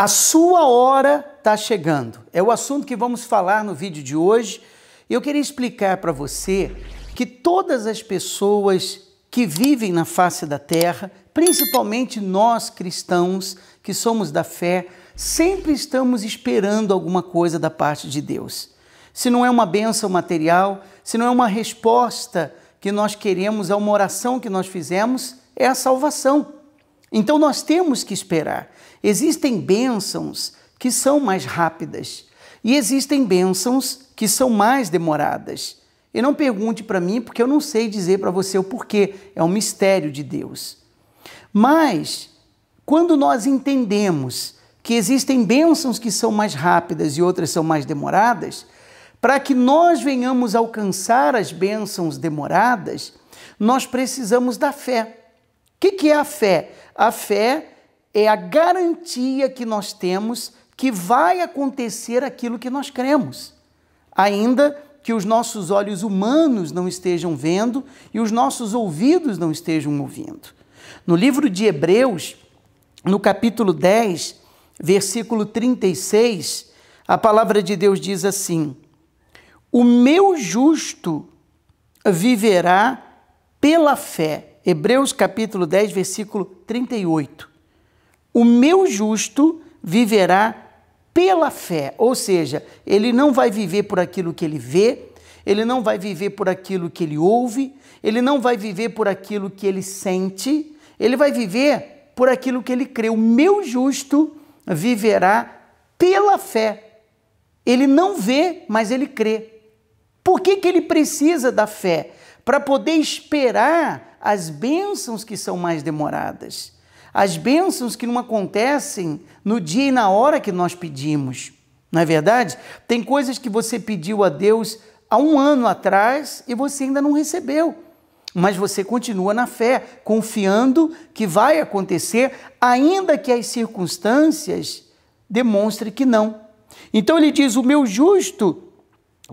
A sua hora está chegando. É o assunto que vamos falar no vídeo de hoje. Eu queria explicar para você que todas as pessoas que vivem na face da terra, principalmente nós cristãos que somos da fé, sempre estamos esperando alguma coisa da parte de Deus. Se não é uma benção material, se não é uma resposta que nós queremos a uma oração que nós fizemos, é a salvação então nós temos que esperar. Existem bênçãos que são mais rápidas e existem bênçãos que são mais demoradas. E não pergunte para mim, porque eu não sei dizer para você o porquê, é um mistério de Deus. Mas, quando nós entendemos que existem bênçãos que são mais rápidas e outras são mais demoradas, para que nós venhamos alcançar as bênçãos demoradas, nós precisamos da fé. O que, que é a fé? A fé é a garantia que nós temos que vai acontecer aquilo que nós cremos, ainda que os nossos olhos humanos não estejam vendo e os nossos ouvidos não estejam ouvindo. No livro de Hebreus, no capítulo 10, versículo 36, a palavra de Deus diz assim: O meu justo viverá pela fé Hebreus capítulo 10, versículo 38. O meu justo viverá pela fé, ou seja, ele não vai viver por aquilo que ele vê, ele não vai viver por aquilo que ele ouve, ele não vai viver por aquilo que ele sente, ele vai viver por aquilo que ele crê. O meu justo viverá pela fé. Ele não vê, mas ele crê. Por que, que ele precisa da fé? para poder esperar as bênçãos que são mais demoradas, as bênçãos que não acontecem no dia e na hora que nós pedimos. Não é verdade? Tem coisas que você pediu a Deus há um ano atrás e você ainda não recebeu. Mas você continua na fé, confiando que vai acontecer, ainda que as circunstâncias demonstrem que não. Então ele diz: O meu justo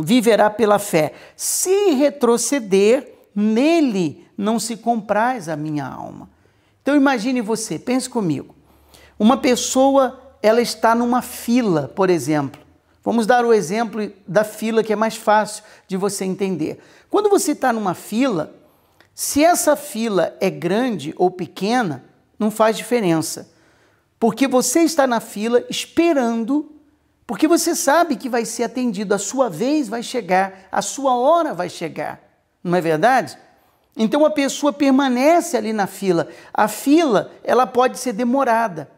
viverá pela fé. Se retroceder, nele não se compraz a minha alma. Então imagine você, pense comigo. Uma pessoa, ela está numa fila, por exemplo. Vamos dar o exemplo da fila que é mais fácil de você entender. Quando você está numa fila, se essa fila é grande ou pequena, não faz diferença, porque você está na fila esperando porque você sabe que vai ser atendido, a sua vez vai chegar, a sua hora vai chegar. Não é verdade? Então a pessoa permanece ali na fila. A fila, ela pode ser demorada.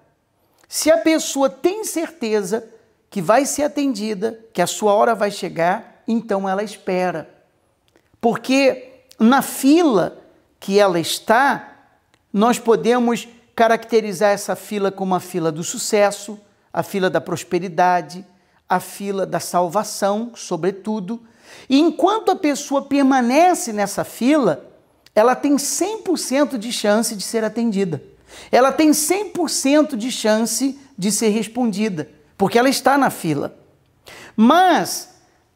Se a pessoa tem certeza que vai ser atendida, que a sua hora vai chegar, então ela espera. Porque na fila que ela está, nós podemos caracterizar essa fila como a fila do sucesso, a fila da prosperidade, a fila da salvação, sobretudo. E enquanto a pessoa permanece nessa fila, ela tem 100% de chance de ser atendida. Ela tem 100% de chance de ser respondida, porque ela está na fila. Mas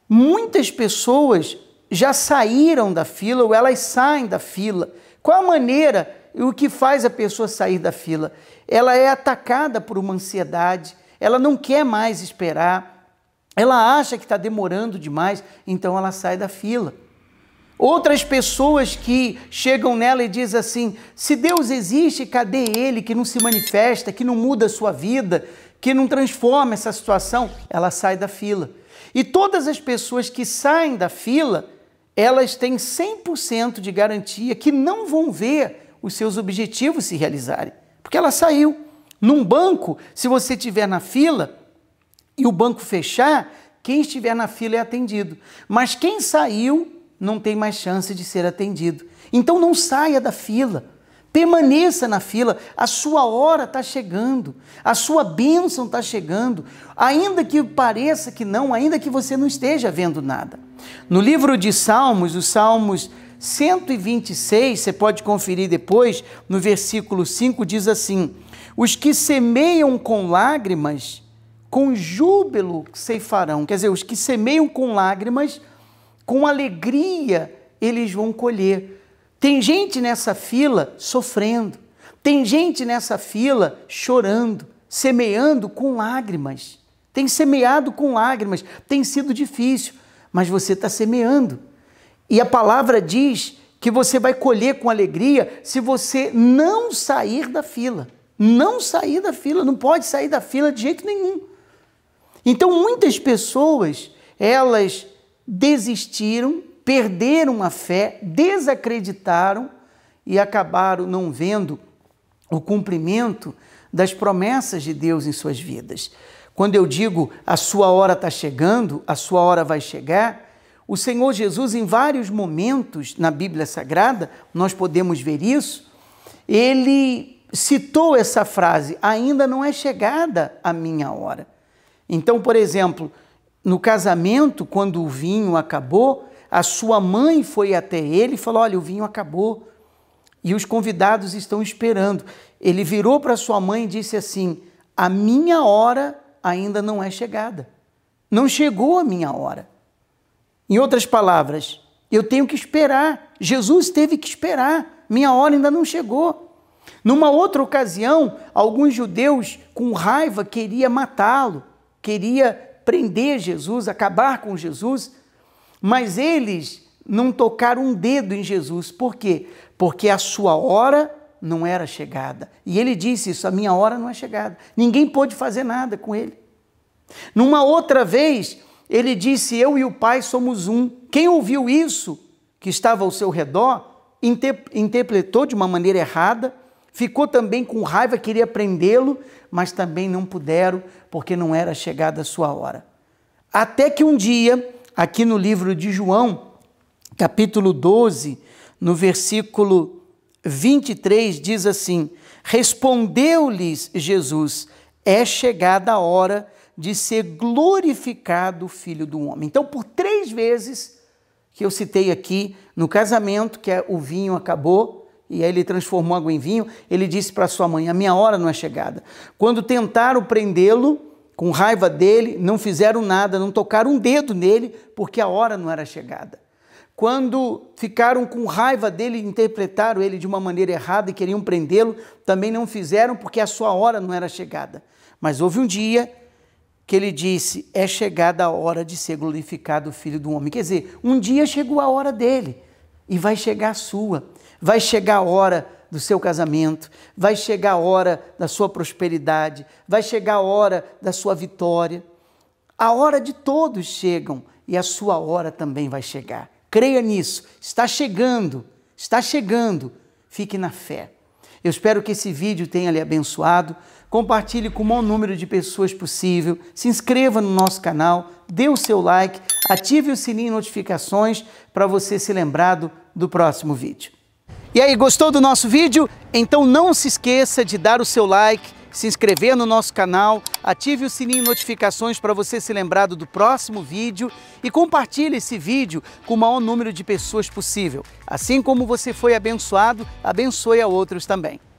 muitas pessoas já saíram da fila ou elas saem da fila. Qual a maneira e o que faz a pessoa sair da fila? Ela é atacada por uma ansiedade, ela não quer mais esperar, ela acha que está demorando demais, então ela sai da fila. Outras pessoas que chegam nela e dizem assim: se Deus existe, cadê Ele que não se manifesta, que não muda a sua vida, que não transforma essa situação? Ela sai da fila. E todas as pessoas que saem da fila, elas têm 100% de garantia que não vão ver os seus objetivos se realizarem, porque ela saiu. Num banco, se você estiver na fila e o banco fechar, quem estiver na fila é atendido. Mas quem saiu não tem mais chance de ser atendido. Então não saia da fila. Permaneça na fila, a sua hora está chegando, a sua bênção está chegando, ainda que pareça que não, ainda que você não esteja vendo nada. No livro de Salmos, os Salmos 126, você pode conferir depois, no versículo 5 diz assim: os que semeiam com lágrimas, com júbilo ceifarão. Quer dizer, os que semeiam com lágrimas, com alegria eles vão colher. Tem gente nessa fila sofrendo, tem gente nessa fila chorando, semeando com lágrimas. Tem semeado com lágrimas, tem sido difícil, mas você está semeando. E a palavra diz que você vai colher com alegria se você não sair da fila não sair da fila, não pode sair da fila de jeito nenhum. Então, muitas pessoas, elas desistiram, perderam a fé, desacreditaram e acabaram não vendo o cumprimento das promessas de Deus em suas vidas. Quando eu digo a sua hora está chegando, a sua hora vai chegar, o Senhor Jesus, em vários momentos na Bíblia Sagrada, nós podemos ver isso, ele citou essa frase: ainda não é chegada a minha hora. Então, por exemplo, no casamento, quando o vinho acabou, a sua mãe foi até ele e falou: Olha, o vinho acabou e os convidados estão esperando. Ele virou para sua mãe e disse assim: A minha hora ainda não é chegada. Não chegou a minha hora. Em outras palavras, eu tenho que esperar. Jesus teve que esperar. Minha hora ainda não chegou. Numa outra ocasião, alguns judeus com raiva queria matá-lo, queria prender Jesus, acabar com Jesus, mas eles não tocaram um dedo em Jesus. Por quê? Porque a sua hora não era chegada. E ele disse isso: a minha hora não é chegada. Ninguém pôde fazer nada com ele. Numa outra vez, ele disse: Eu e o Pai somos um. Quem ouviu isso, que estava ao seu redor, interpretou de uma maneira errada Ficou também com raiva, queria prendê-lo, mas também não puderam, porque não era chegada a sua hora. Até que um dia, aqui no livro de João, capítulo 12, no versículo 23, diz assim: Respondeu-lhes Jesus: É chegada a hora de ser glorificado o Filho do Homem. Então, por três vezes que eu citei aqui no casamento, que é o vinho acabou, e aí ele transformou água em vinho. Ele disse para sua mãe: A minha hora não é chegada. Quando tentaram prendê-lo, com raiva dele, não fizeram nada, não tocaram um dedo nele, porque a hora não era chegada. Quando ficaram com raiva dele, interpretaram ele de uma maneira errada e queriam prendê-lo, também não fizeram, porque a sua hora não era chegada. Mas houve um dia que ele disse: É chegada a hora de ser glorificado o Filho do Homem. Quer dizer, um dia chegou a hora dele e vai chegar a sua. Vai chegar a hora do seu casamento, vai chegar a hora da sua prosperidade, vai chegar a hora da sua vitória. A hora de todos chegam e a sua hora também vai chegar. Creia nisso, está chegando, está chegando. Fique na fé. Eu espero que esse vídeo tenha lhe abençoado. Compartilhe com o maior número de pessoas possível. Se inscreva no nosso canal, dê o seu like, ative o sininho de notificações para você ser lembrado do próximo vídeo. E aí, gostou do nosso vídeo? Então não se esqueça de dar o seu like, se inscrever no nosso canal, ative o sininho de notificações para você ser lembrado do próximo vídeo e compartilhe esse vídeo com o maior número de pessoas possível. Assim como você foi abençoado, abençoe a outros também.